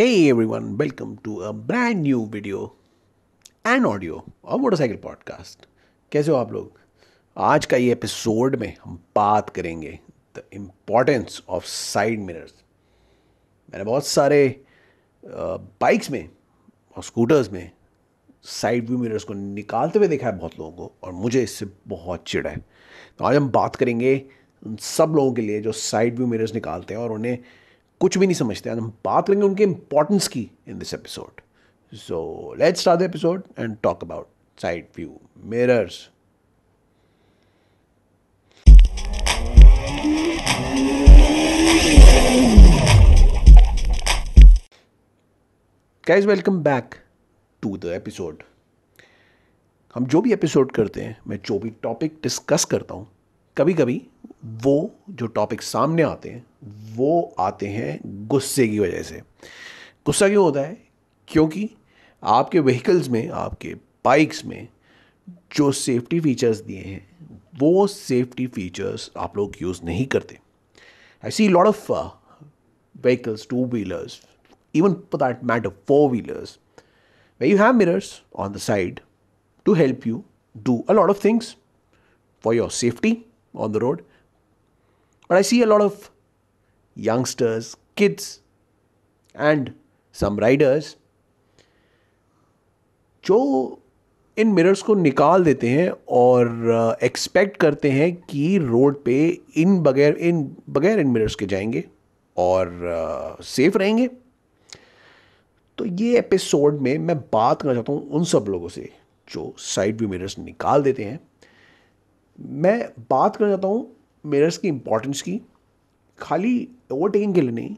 Hey everyone, welcome to a brand new video and audio और motorcycle podcast कैसे हो आप लोग आज का ये एपिसोड में हम बात करेंगे the importance of side mirrors मैंने बहुत सारे बाइक्स में और स्कूटर्स में साइड व्यू मिरर्स को निकालते हुए देखा है बहुत लोगों को और मुझे इससे बहुत चिड़ है तो आज हम बात करेंगे उन सब लोगों के लिए जो साइड व्यू मिरर्स निकालते हैं और उन्हें कुछ भी नहीं समझते हम बात करेंगे उनके इंपॉर्टेंस की in this episode so let's start the episode and talk about side view mirrors guys welcome back to the episode हम जो भी एपिसोड करते हैं मैं जो भी टॉपिक डिस्कस करता हूँ कभी कभी वो जो टॉपिक सामने आते हैं वो आते हैं गुस्से की वजह से गुस्सा क्यों होता है क्योंकि आपके व्हीकल्स में आपके बाइक्स में जो सेफ्टी फीचर्स दिए हैं वो सेफ्टी फीचर्स आप लोग यूज़ नहीं करते I see lot of vehicles two wheelers even for that matter four wheelers we you have mirrors on the side to help you do a lot of things for your safety on the road. But I see a lot of youngsters, kids, and some riders जो इन mirrors को निकाल देते हैं और expect uh, करते हैं कि road पे इन बगैर इन बगैर इन मिरर्स के जाएंगे और सेफ uh, रहेंगे तो ये एपिसोड में मैं बात करना चाहता हूँ उन सब लोगों से जो साइड व्यू मिरर्स निकाल देते हैं मैं बात करना चाहता हूँ मिरर्स की इम्पोर्टेंस की खाली ओवरटेकिंग के लिए नहीं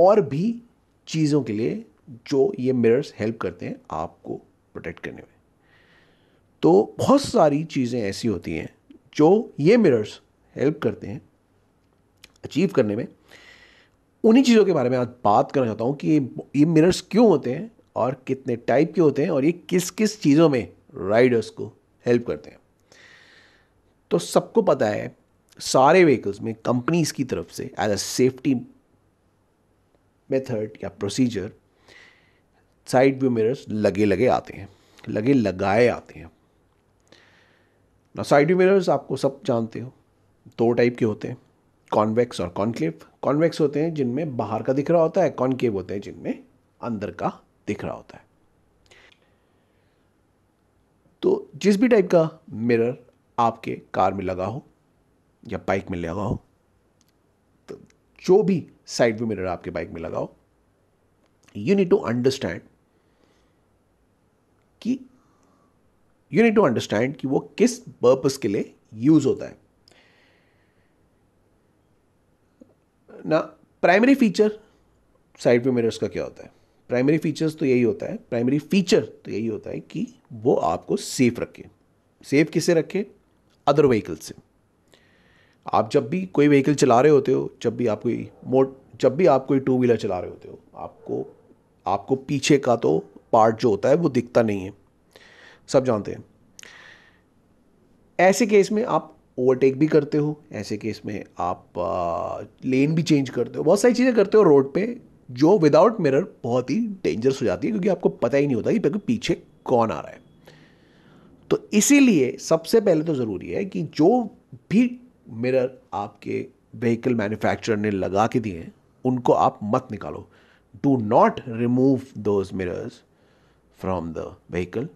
और भी चीज़ों के लिए जो ये मिरर्स हेल्प करते हैं आपको प्रोटेक्ट करने में तो बहुत सारी चीज़ें ऐसी होती हैं जो ये मिरर्स हेल्प करते हैं अचीव करने में उन्हीं चीज़ों के बारे में आज बात करना चाहता हूँ कि ये मिरर्स क्यों होते हैं और कितने टाइप के होते हैं और ये किस किस चीज़ों में राइडर्स को हेल्प करते हैं तो सबको पता है सारे व्हीकल्स में कंपनीज की तरफ से एज अ सेफ्टी मेथड या प्रोसीजर साइड व्यू मिरर्स लगे लगे आते हैं लगे लगाए आते हैं ना साइड व्यू मिरर्स आपको सब जानते हो दो टाइप के होते हैं कॉन्वेक्स और कॉन्क्लेव कॉन्वेक्स होते हैं जिनमें बाहर का दिख रहा होता है कॉन्केव होते हैं जिनमें अंदर का दिख रहा होता है तो जिस भी टाइप का मिरर आपके कार में लगा हो या बाइक में लगा हो तो जो भी साइड व्यू मिरर आपके बाइक में लगा हो यू नीड टू अंडरस्टैंड कि यू नीड टू अंडरस्टैंड कि वो किस पर्पस के लिए यूज होता है ना primary feature side view mirrors का क्या होता है प्राइमरी फीचर्स तो यही होता है प्राइमरी फीचर तो यही होता है कि वो आपको सेफ रखे सेफ किसे रखे अदर व्हीकल से आप जब भी कोई व्हीकल चला रहे होते हो जब भी आप कोई मोट जब भी आप कोई टू व्हीलर चला रहे होते हो आपको आपको पीछे का तो पार्ट जो होता है वो दिखता नहीं है सब जानते हैं ऐसे केस में आप ओवरटेक भी करते हो ऐसे केस में आप आ, लेन भी चेंज करते हो बहुत सारी चीज़ें करते हो रोड पे जो विदाउट मिरर बहुत ही डेंजरस हो जाती है क्योंकि आपको पता ही नहीं होता कि पीछे कौन आ रहा है तो इसीलिए सबसे पहले तो ज़रूरी है कि जो भी मिरर आपके व्हीकल मैन्युफैक्चरर ने लगा के दिए हैं उनको आप मत निकालो do not remove those mirrors from the vehicle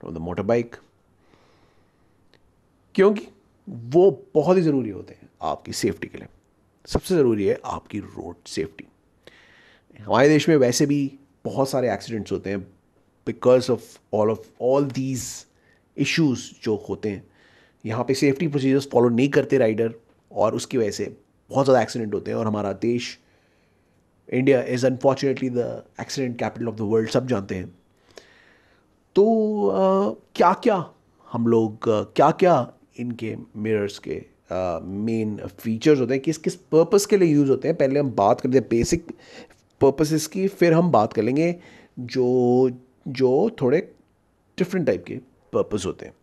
from the motorbike क्योंकि वो बहुत ही ज़रूरी होते हैं आपकी सेफ्टी के लिए सबसे ज़रूरी है आपकी रोड सेफ्टी हमारे देश में वैसे भी बहुत सारे एक्सीडेंट्स होते हैं because of all of all these issues जो होते हैं यहाँ पे सेफ्टी प्रोसीजर्स फॉलो नहीं करते राइडर और उसकी वजह से बहुत ज़्यादा एक्सीडेंट होते हैं और हमारा देश India is unfortunately the accident capital of the world सब जानते हैं तो क्या क्या हम लोग क्या क्या इनके मिरर्स के मेन फीचर्स होते हैं किस किस पर्पस के लिए यूज़ होते हैं पहले हम बात करते हैं बेसिक पर्पसेस की फिर हम बात कर लेंगे जो जो थोड़े डिफरेंट टाइप के पर्पज़ होते हैं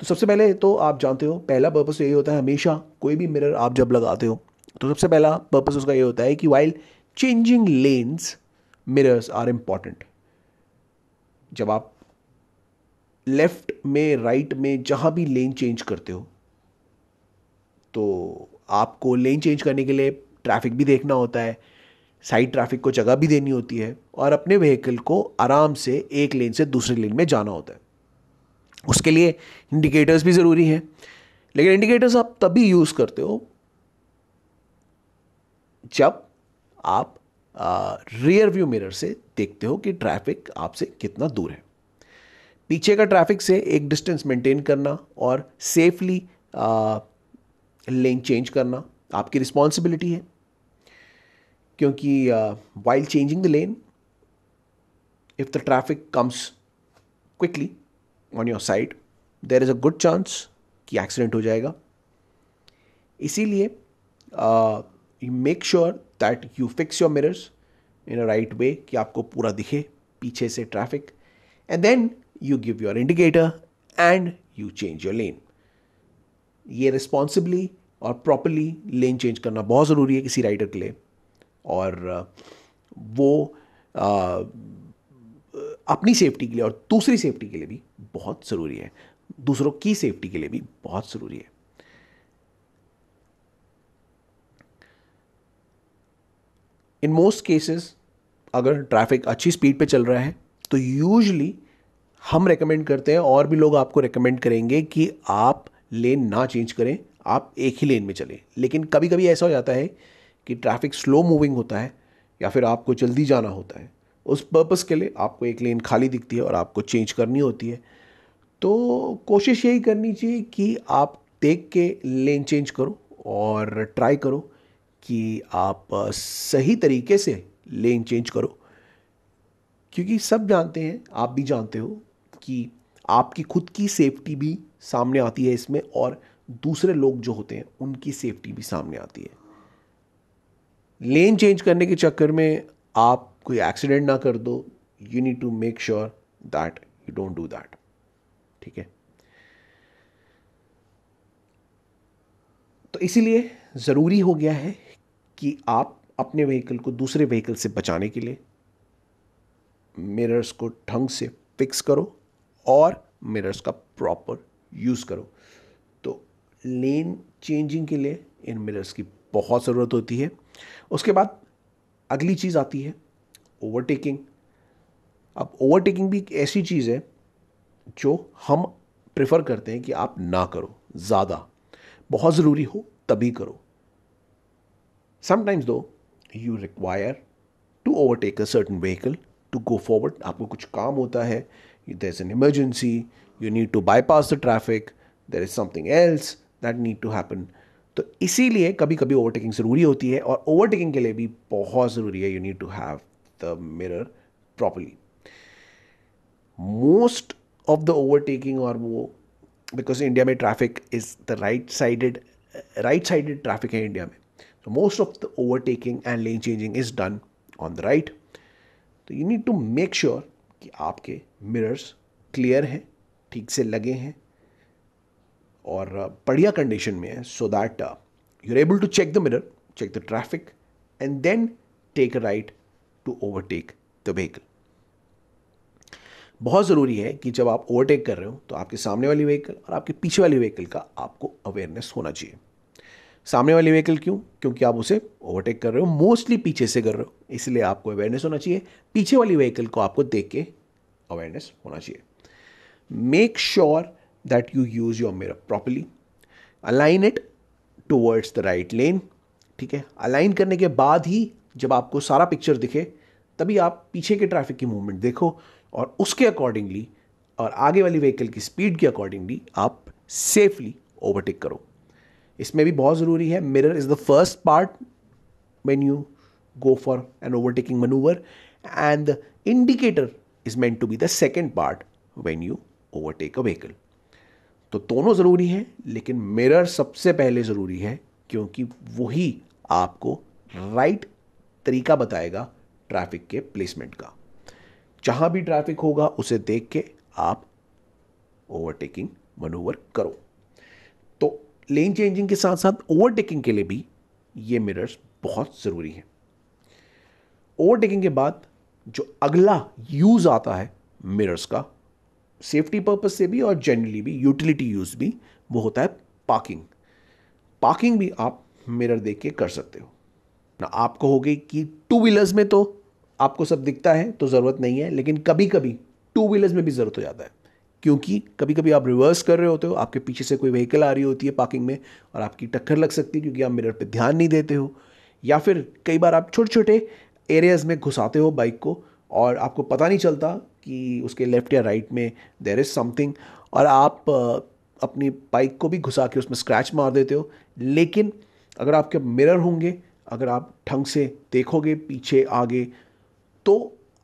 तो सबसे पहले तो आप जानते हो पहला पर्पज़ यही होता है हमेशा कोई भी मिरर आप जब लगाते हो तो सबसे पहला पर्पज़ उसका ये होता है कि while changing lanes mirrors are important जब आप लेफ्ट में राइट में जहाँ भी लेन चेंज करते हो तो आपको लेन चेंज करने के लिए ट्रैफिक भी देखना होता है साइड ट्रैफिक को जगह भी देनी होती है और अपने व्हीकल को आराम से एक लेन से दूसरे लेन में जाना होता है उसके लिए इंडिकेटर्स भी ज़रूरी हैं लेकिन इंडिकेटर्स आप तभी यूज़ करते हो जब आप रियर व्यू मिरर से देखते हो कि ट्रैफिक आपसे कितना दूर है पीछे का ट्रैफिक से एक डिस्टेंस मेंटेन करना और सेफली लेन चेंज करना आपकी रिस्पॉन्सिबिलिटी है क्योंकि while changing the lane if the traffic comes quickly on your side there is a good chance कि एक्सीडेंट हो जाएगा इसीलिए make sure that you fix your mirrors in a right way कि आपको पूरा दिखे पीछे से traffic and then you give your indicator and you change your lane ये रिस्पॉन्सिबली और प्रॉपरली लेन चेंज करना बहुत ज़रूरी है किसी राइडर के लिए और वो आ, अपनी सेफ्टी के लिए और दूसरी सेफ्टी के लिए भी बहुत ज़रूरी है दूसरों की सेफ्टी के लिए भी बहुत ज़रूरी है इन मोस्ट केसेस अगर ट्रैफिक अच्छी स्पीड पे चल रहा है तो यूजली हम रेकमेंड करते हैं और भी लोग आपको रेकमेंड करेंगे कि आप लेन ना चेंज करें आप एक ही लेन में चलें लेकिन कभी कभी ऐसा हो जाता है कि ट्रैफिक स्लो मूविंग होता है या फिर आपको जल्दी जाना होता है उस पर्पज़ के लिए आपको एक लेन खाली दिखती है और आपको चेंज करनी होती है तो कोशिश यही करनी चाहिए कि आप देख के लेन चेंज करो और ट्राई करो कि आप सही तरीके से लेन चेंज करो क्योंकि सब जानते हैं आप भी जानते हो कि आपकी खुद की सेफ्टी भी सामने आती है इसमें और दूसरे लोग जो होते हैं उनकी सेफ्टी भी सामने आती है लेन चेंज करने के चक्कर में आप कोई एक्सीडेंट ना कर दो you need to make sure that you don't do that ठीक है तो इसीलिए ज़रूरी हो गया है कि आप अपने व्हीकल को दूसरे व्हीकल से बचाने के लिए मिरर्स को ढंग से फिक्स करो और मिरर्स का प्रॉपर यूज़ करो तो लेन चेंजिंग के लिए इन मिरर्स की बहुत ज़रूरत होती है उसके बाद अगली चीज़ आती है ओवरटेकिंग अब ओवरटेकिंग भी एक ऐसी चीज़ है जो हम प्रेफर करते हैं कि आप ना करो ज़्यादा बहुत ज़रूरी हो तभी करो समटाइम्स दो you require to overtake a certain vehicle to go forward आपको कुछ काम होता है there is an emergency you need to bypass the traffic there is something else that need to happen तो इसीलिए कभी कभी ओवरटेकिंग ज़रूरी होती है और ओवरटेकिंग के लिए भी बहुत ज़रूरी है you need to have the mirror properly most of the overtaking और वो बिकॉज इंडिया में traffic is the right sided right sided traffic है इंडिया में तो most of the overtaking and lane changing is done on the right तो you need to make sure कि आपके mirrors clear हैं ठीक से लगे हैं और uh, बढ़िया कंडीशन में है so that you are able to check the mirror check the traffic and then take a right to overtake the vehicle बहुत ज़रूरी है कि जब आप ओवरटेक कर रहे हो तो आपके सामने वाली व्हीकल और आपके पीछे वाली व्हीकल का आपको अवेयरनेस होना चाहिए सामने वाली व्हीकल क्यों क्योंकि आप उसे ओवरटेक कर रहे हो मोस्टली पीछे से कर रहे हो इसलिए आपको अवेयरनेस होना चाहिए पीछे वाली व्हीकल को आपको देख के अवेयरनेस होना चाहिए make sure sure that you use your mirror properly align it towards the right lane ठीक है अलाइन करने के बाद ही जब आपको सारा पिक्चर दिखे तभी आप पीछे के ट्रैफिक की मूवमेंट देखो और उसके अकॉर्डिंगली और आगे वाली व्हीकल की स्पीड के अकॉर्डिंगली आप सेफली ओवरटेक करो इसमें भी बहुत ज़रूरी है mirror is the first part when you go for an overtaking manoeuvre and the indicator is meant to be the second part when you overtake a vehicle तो दोनों ज़रूरी हैं लेकिन मिरर सबसे पहले ज़रूरी है क्योंकि वही आपको राइट तरीका बताएगा ट्रैफिक के प्लेसमेंट का जहाँ भी ट्रैफिक होगा उसे देख के आप ओवरटेकिंग मनोवर करो तो लेन चेंजिंग के साथ साथ ओवरटेकिंग के लिए भी ये मिरर्स बहुत ज़रूरी हैं ओवरटेकिंग के बाद जो अगला यूज़ आता है मिरर्स का सेफ्टी पर्पज से भी और जनरली भी यूटिलिटी यूज़ भी वो होता है पार्किंग पार्किंग भी आप मिरर देख के कर सकते हो ना आप कहोगे कि टू व्हीलर्स में तो आपको सब दिखता है तो ज़रूरत नहीं है लेकिन कभी कभी टू व्हीलर्स में भी ज़रूरत हो जाता है क्योंकि कभी कभी आप रिवर्स कर रहे होते हो आपके पीछे से कोई व्हीकल आ रही होती है पार्किंग में और आपकी टक्कर लग सकती है क्योंकि आप मिरर पर ध्यान नहीं देते हो या फिर कई बार आप छोटे छोटे एरियाज़ में घुसाते हो बाइक को और आपको पता नहीं चलता कि उसके लेफ़्ट या राइट में देर इज़ समथिंग और आप अपनी बाइक को भी घुसा के उसमें स्क्रैच मार देते हो लेकिन अगर आपके मिरर होंगे अगर आप ढंग से देखोगे पीछे आगे तो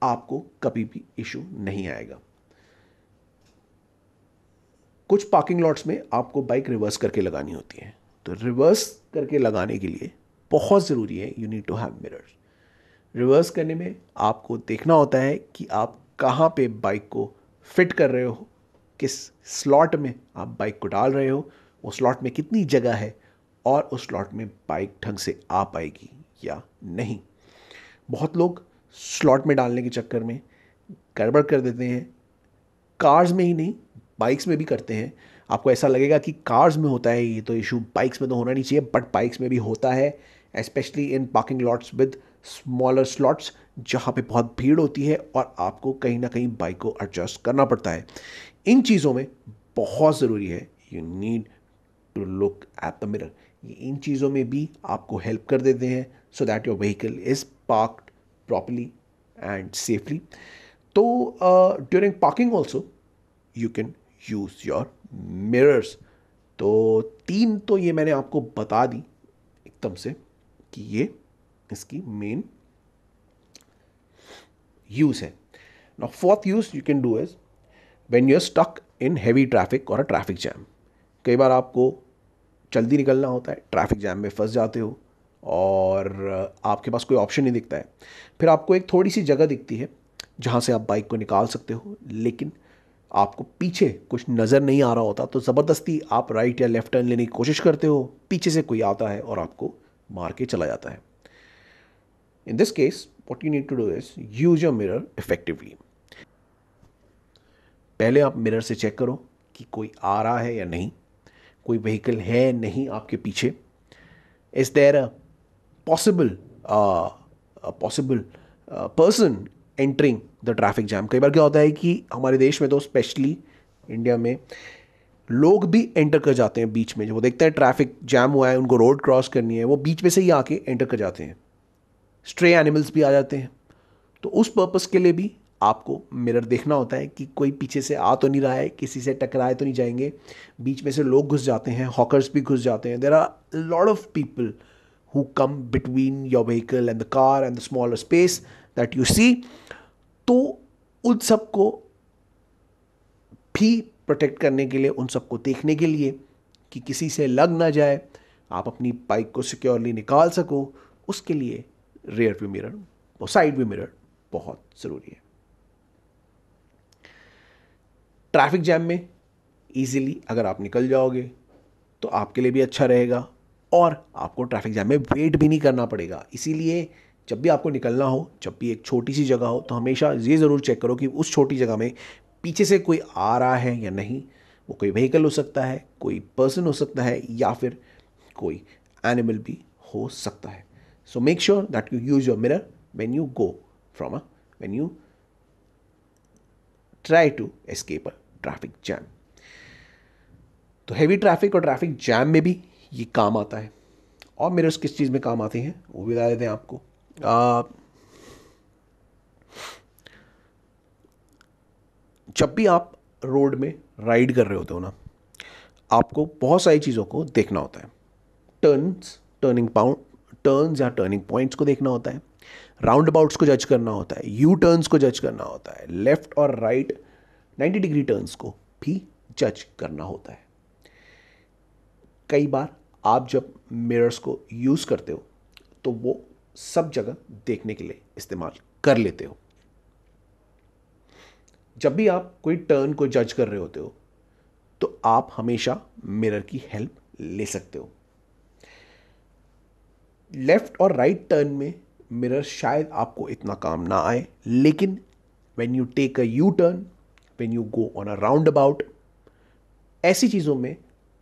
आपको कभी भी इशू नहीं आएगा कुछ पार्किंग लॉट्स में आपको बाइक रिवर्स करके लगानी होती है तो रिवर्स करके लगाने के लिए बहुत ज़रूरी है you need to have mirrors reverse करने में आपको देखना होता है कि आप कहाँ पे बाइक को फिट कर रहे हो किस स्लॉट में आप बाइक को डाल रहे हो वो स्लॉट में कितनी जगह है और उस स्लॉट में बाइक ढंग से आ पाएगी या नहीं बहुत लोग स्लॉट में डालने के चक्कर में गड़बड़ कर देते हैं कार्स में ही नहीं बाइक्स में भी करते हैं आपको ऐसा लगेगा कि कार्स में होता है ये तो इशू बाइक्स में तो होना नहीं चाहिए बट बाइक्स में भी होता है specially in parking lots with smaller slots जहाँ पे बहुत भीड़ होती है और आपको कहीं ना कहीं बाइक को एडजस्ट करना पड़ता है इन चीज़ों में बहुत ज़रूरी है you need to look at the mirror ये इन चीज़ों में भी आपको हेल्प कर देते हैं so that your vehicle is parked properly and safely तो during parking also you can use your mirrors तो तीन तो ये मैंने आपको बता दी एकदम से कि ये इसकी मेन use है fourth use you can do is when you are stuck in heavy traffic और अ ट्रैफिक जैम कई बार आपको जल्दी निकलना होता है ट्रैफिक जैम में फंस जाते हो और आपके पास कोई ऑप्शन नहीं दिखता है फिर आपको एक थोड़ी सी जगह दिखती है जहाँ से आप बाइक को निकाल सकते हो लेकिन आपको पीछे कुछ नज़र नहीं आ रहा होता तो ज़बरदस्ती आप राइट या लेफ़्ट टर्न लेने की कोशिश करते हो पीछे से कोई आता है और आपको मार के चला जाता है in this case what you need to do is use your mirror effectively. पहले आप मिरर से चेक करो कि कोई आ रहा है या नहीं कोई व्हीकल है नहीं आपके पीछे is there a possible possible person entering the traffic jam कई बार क्या होता है कि हमारे देश में तो स्पेशली इंडिया में लोग भी एंटर कर जाते हैं बीच में जब वो देखते हैं ट्रैफिक जैम हुआ है उनको रोड क्रॉस करनी है वो बीच में से ही आके एंटर कर जाते हैं स्ट्रे एनिमल्स भी आ जाते हैं तो उस पर्पस के लिए भी आपको मिरर देखना होता है कि कोई पीछे से आ तो नहीं रहा है किसी से टकराए तो नहीं जाएंगे बीच में से लोग घुस जाते हैं हॉकर्स भी घुस जाते हैं there are lot of people who come between your vehicle and the car and the smaller space that you see तो उन सबको भी प्रोटेक्ट करने के लिए उन सबको देखने के लिए कि किसी से लग ना जाए आप अपनी बाइक को सिक्योरली निकाल सको उसके लिए रेयर व्यू मिरर और साइड व्यू मिरर बहुत ज़रूरी है ट्रैफिक जैम में ईजिली अगर आप निकल जाओगे तो आपके लिए भी अच्छा रहेगा और आपको ट्रैफिक जैम में वेट भी नहीं करना पड़ेगा इसीलिए जब भी आपको निकलना हो जब भी एक छोटी सी जगह हो तो हमेशा ये ज़रूर चेक करो कि उस छोटी जगह में पीछे से कोई आ रहा है या नहीं वो कोई व्हीकल हो सकता है कोई पर्सन हो सकता है या फिर कोई एनिमल भी हो सकता है So make sure that you use your mirror when you go from a when you try to escape a traffic jam. तो हैवी ट्रैफिक और ट्रैफिक जैम में भी ये काम आता है और मिरर्स किस चीज़ में काम आते हैं वो भी बता देते हैं आपको जब भी आप रोड में राइड कर रहे होते हो ना आपको बहुत सारी चीज़ों को देखना होता है टर्न्स टर्निंग पाउंड टर्न्स या टर्निंग पॉइंट्स को देखना होता है राउंड अबाउट्स को जज करना होता है यू टर्न्स को जज करना होता है लेफ्ट और राइट नाइन्टी डिग्री टर्न्स को भी जज करना होता है कई बार आप जब मिरर्स को यूज़ करते हो तो वो सब जगह देखने के लिए इस्तेमाल कर लेते हो जब भी आप कोई टर्न को जज कर रहे होते हो तो आप हमेशा मिरर की हेल्प ले सकते हो लेफ़्ट और राइट टर्न में मिरर शायद आपको इतना काम ना आए लेकिन when you take a U turn when you go on a roundabout ऐसी चीज़ों में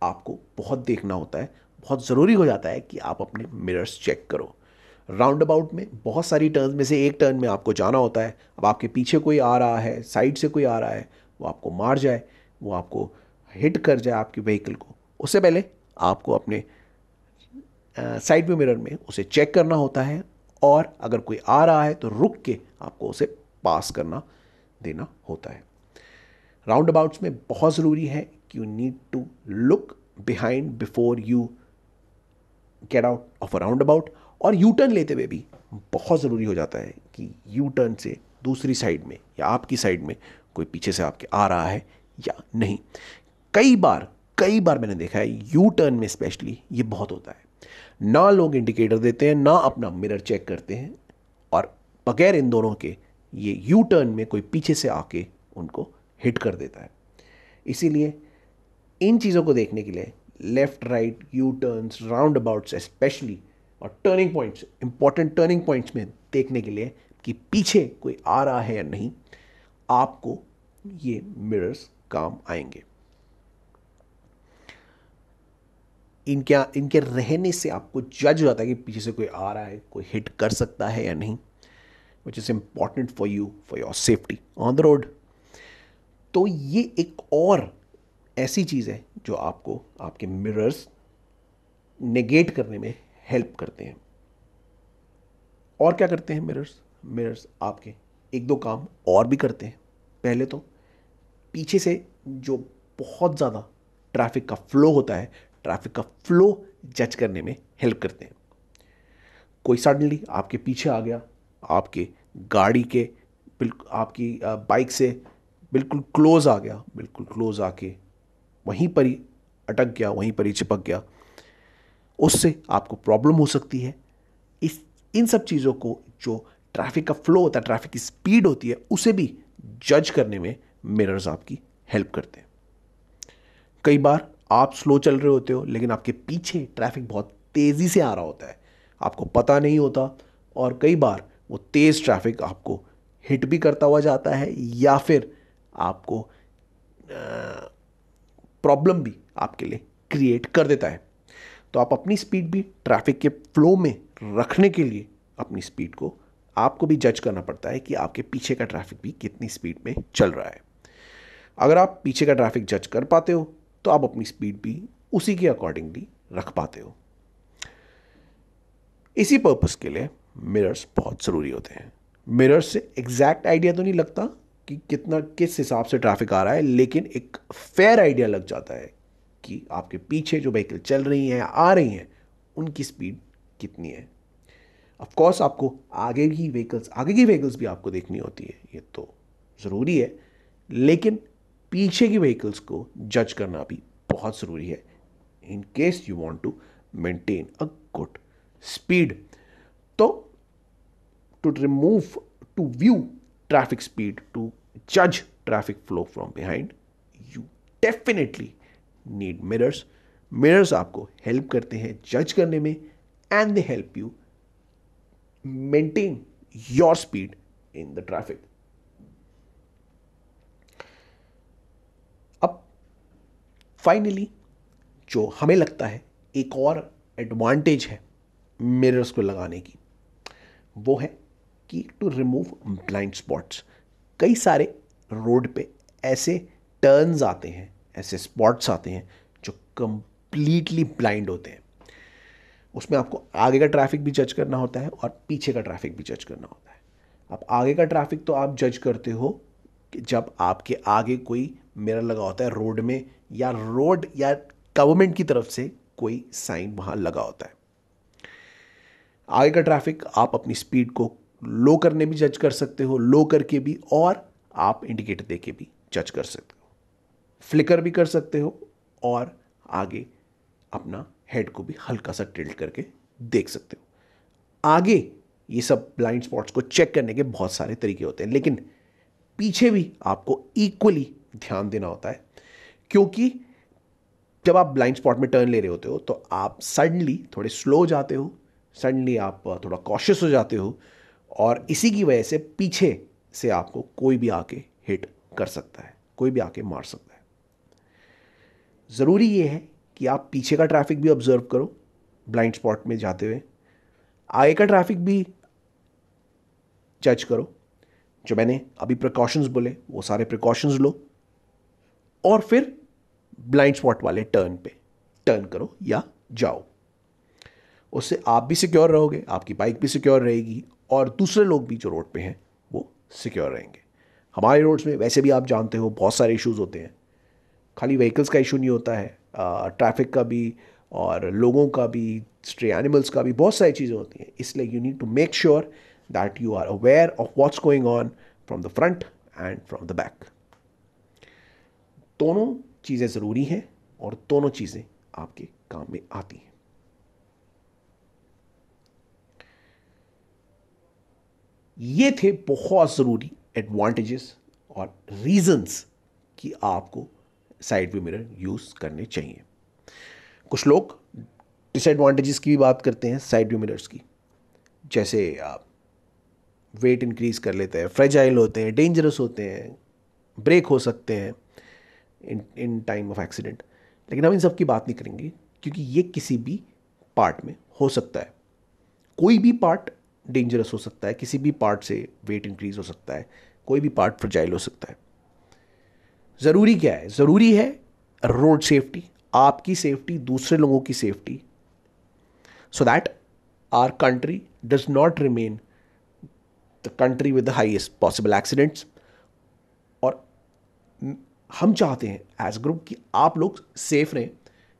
आपको बहुत देखना होता है बहुत ज़रूरी हो जाता है कि आप अपने मिरर्स चेक करो राउंड अबाउट में बहुत सारी टर्न में से एक टर्न में आपको जाना होता है अब आपके पीछे कोई आ रहा है साइड से कोई आ रहा है वो आपको मार जाए वो आपको हिट कर जाए आपके व्हीकल को उससे पहले आपको अपने साइड में मिरर में उसे चेक करना होता है और अगर कोई आ रहा है तो रुक के आपको उसे पास करना देना होता है राउंड अबाउट्स में बहुत ज़रूरी है कि you need to look behind before you get out of a roundabout और यू टर्न लेते हुए भी बहुत ज़रूरी हो जाता है कि यू टर्न से दूसरी साइड में या आपकी साइड में कोई पीछे से आपके आ रहा है या नहीं कई बार कई बार मैंने देखा है यू टर्न में स्पेशली ये बहुत होता है ना लोग इंडिकेटर देते हैं ना अपना मिरर चेक करते हैं और बगैर इन दोनों के ये यू टर्न में कोई पीछे से आके उनको हिट कर देता है इसीलिए इन चीज़ों को देखने के लिए left right U turns roundabouts specially और turning points important turning points में देखने के लिए कि पीछे कोई आ रहा है या नहीं आपको ये मिरर्स काम आएंगे इनके इनके रहने से आपको जज हो जाता है कि पीछे से कोई आ रहा है कोई हिट कर सकता है या नहीं which is important for you for your safety on the road तो ये एक और ऐसी चीज़ है जो आपको आपके मिरर्स नेगेट करने में हेल्प करते हैं और क्या करते हैं मिरर्स मिरर्स आपके एक दो काम और भी करते हैं पहले तो पीछे से जो बहुत ज़्यादा ट्रैफिक का फ्लो होता है ट्रैफिक का फ्लो जज करने में हेल्प करते हैं कोई सडनली आपके पीछे आ गया आपके गाड़ी के बिल्कुल आपकी बाइक से बिल्कुल क्लोज आ गया बिल्कुल क्लोज आके वहीं पर ही अटक गया वहीं पर ही चिपक गया उससे आपको प्रॉब्लम हो सकती है इस इन सब चीज़ों को जो ट्रैफिक का फ्लो होता है ट्रैफिक की स्पीड होती है उसे भी जज करने में मिरर्स आपकी हेल्प करते हैं कई बार आप स्लो चल रहे होते हो लेकिन आपके पीछे ट्रैफिक बहुत तेज़ी से आ रहा होता है आपको पता नहीं होता और कई बार वो तेज़ ट्रैफिक आपको हिट भी करता हुआ जाता है या फिर आपको प्रॉब्लम भी आपके लिए क्रिएट कर देता है तो आप अपनी स्पीड भी ट्रैफिक के फ्लो में रखने के लिए अपनी स्पीड को आपको भी जज करना पड़ता है कि आपके पीछे का ट्रैफिक भी कितनी स्पीड में चल रहा है अगर आप पीछे का ट्रैफिक जज कर पाते हो तो आप अपनी स्पीड भी उसी के अकॉर्डिंगली रख पाते हो इसी पर्पस के लिए मिरर्स बहुत ज़रूरी होते हैं मिरर्स से एग्जैक्ट आइडिया तो नहीं लगता कि कितना किस हिसाब से ट्रैफिक आ रहा है लेकिन एक फेयर आइडिया लग जाता है कि आपके पीछे जो व्हीकल चल रही हैं आ रही हैं उनकी स्पीड कितनी है ऑफ कोर्स आपको आगे की व्हीकल्स आगे की व्हीकल्स भी आपको देखनी होती है ये तो ज़रूरी है लेकिन पीछे की व्हीकल्स को जज करना भी बहुत ज़रूरी है in case you want to maintain a good speed तो to remove to view traffic speed to जज traffic flow from behind you definitely need mirrors mirrors आपको हेल्प करते हैं जज करने में and they help you maintain your speed in the traffic finally जो हमें लगता है एक और एडवांटेज है मिरर्स को लगाने की वो है कि टू रिमूव ब्लाइंड स्पॉट्स कई सारे रोड पे ऐसे टर्न्स आते हैं ऐसे स्पॉट्स आते हैं जो कम्प्लीटली ब्लाइंड होते हैं उसमें आपको आगे का ट्रैफिक भी जज करना होता है और पीछे का ट्रैफिक भी जज करना होता है अब आगे का ट्रैफिक तो आप जज करते हो कि जब आपके आगे कोई मिरर लगा होता है रोड में या रोड या गवर्नमेंट की तरफ से कोई साइन वहां लगा होता है आगे का ट्रैफिक आप अपनी स्पीड को लो करने भी जज कर सकते हो लो करके भी और आप इंडिकेटर दे के भी जज कर सकते हो फ्लिकर भी कर सकते हो और आगे अपना हेड को भी हल्का सा टिल्ट करके देख सकते हो आगे ये सब ब्लाइंड स्पॉट्स को चेक करने के बहुत सारे तरीके होते हैं लेकिन पीछे भी आपको इक्वली ध्यान देना होता है क्योंकि जब आप ब्लाइंड स्पॉट में टर्न ले रहे होते हो तो आप सडनली थोड़े स्लो जाते हो सडनली आप थोड़ा कॉशियस हो जाते हो और इसी की वजह से पीछे से आपको कोई भी आके हिट कर सकता है कोई भी आके मार सकता है ज़रूरी ये है कि आप पीछे का ट्रैफिक भी ऑब्जर्व करो ब्लाइंड स्पॉट में जाते हुए आगे का ट्रैफिक भी जज करो जो मैंने अभी प्रिकॉशंस बोले वो सारे प्रिकॉशंस लो और फिर ब्लाइंड स्पॉट वाले टर्न पे टर्न करो या जाओ उससे आप भी सिक्योर रहोगे आपकी बाइक भी सिक्योर रहेगी और दूसरे लोग भी जो रोड पे हैं वो सिक्योर रहेंगे हमारे रोड्स में वैसे भी आप जानते हो बहुत सारे इश्यूज़ होते हैं खाली व्हीकल्स का इशू नहीं होता है ट्रैफिक का भी और लोगों का भी स्ट्रे एनिमल्स का भी बहुत सारी चीज़ें होती हैं इसलिए you need to make sure that you are aware of what's going on from the front and from the back दोनों चीज़ें ज़रूरी हैं और दोनों चीज़ें आपके काम में आती हैं ये थे बहुत ज़रूरी एडवांटेजेस और रीजंस कि आपको साइड व्यू मिरर यूज़ करने चाहिए कुछ लोग डिसएडवांटेजेस की भी बात करते हैं साइड व्यू मिरर्स की जैसे आप वेट इंक्रीज़ कर लेते हैं फ्रेजाइल होते हैं डेंजरस होते हैं ब्रेक हो सकते हैं in in time of accident लेकिन हम इन सब की बात नहीं करेंगे क्योंकि ये किसी भी पार्ट में हो सकता है कोई भी पार्ट डेंजरस हो सकता है किसी भी पार्ट से वेट इंक्रीज हो सकता है कोई भी पार्ट फ्रजाइल हो सकता है ज़रूरी क्या है ज़रूरी है रोड सेफ्टी आपकी सेफ्टी दूसरे लोगों की safety so that our country does not remain the country with the highest possible accidents हम चाहते हैं एज ग्रुप कि आप लोग सेफ रहें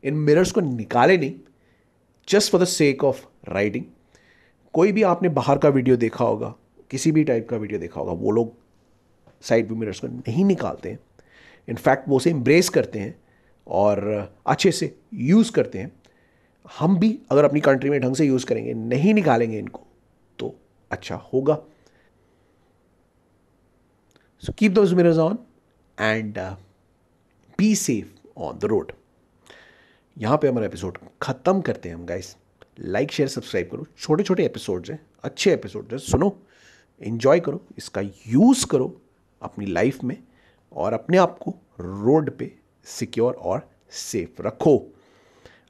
इन मिरर्स को निकाले नहीं just for the sake of riding कोई भी आपने बाहर का वीडियो देखा होगा किसी भी टाइप का वीडियो देखा होगा वो लोग साइड व्यू मिरर्स को नहीं निकालते हैं इनफैक्ट वो उसे इम्ब्रेस करते हैं और अच्छे से यूज़ करते हैं हम भी अगर अपनी कंट्री में ढंग से यूज़ करेंगे नहीं निकालेंगे इनको तो अच्छा होगा so keep those mirrors on and be safe on the road यहाँ पे हमारा एपिसोड ख़त्म करते हैं हम गाइस लाइक शेयर सब्सक्राइब करो छोटे छोटे एपिसोड्स हैं अच्छे एपिसोड्स हैं सुनो इन्जॉय करो इसका यूज़ करो अपनी लाइफ में और अपने आप को रोड पे सिक्योर और सेफ रखो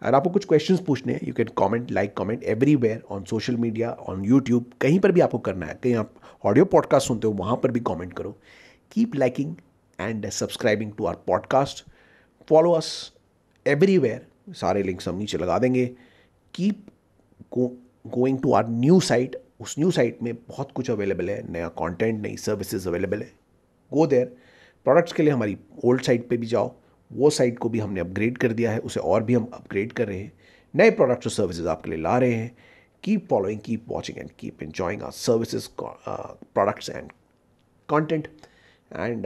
अगर आपको कुछ क्वेश्चंस पूछने हैं you can comment like comment everywhere on social media on YouTube कहीं पर भी आपको करना है कहीं आप ऑडियो पॉडकास्ट सुनते हो वहाँ पर भी कमेंट करो keep liking and subscribing to our podcast follow us everywhere सारे लिंक्स हम नीचे लगा देंगे keep going to our new site उस न्यू साइट में बहुत कुछ अवेलेबल है नया कंटेंट नई सर्विसेज अवेलेबल है गो देयर प्रोडक्ट्स के लिए हमारी ओल्ड साइट पे भी जाओ वो साइट को भी हमने अपग्रेड कर दिया है उसे और भी हम अपग्रेड कर रहे हैं नए प्रोडक्ट्स और सर्विसेज आपके लिए ला रहे हैं keep following keep watching and keep enjoying our services products and content and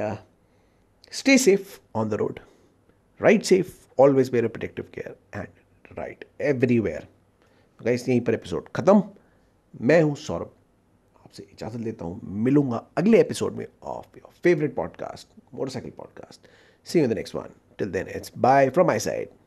Stay safe on the road. Ride safe. Always wear a protective gear and ride everywhere. Guys यहीं पर episode ख़त्म मैं हूँ सौरभ आपसे इजाज़त लेता हूं मिलूंगा अगले एपिसोड में of your favourite podcast motorcycle podcast see you the next one till then it's bye from my side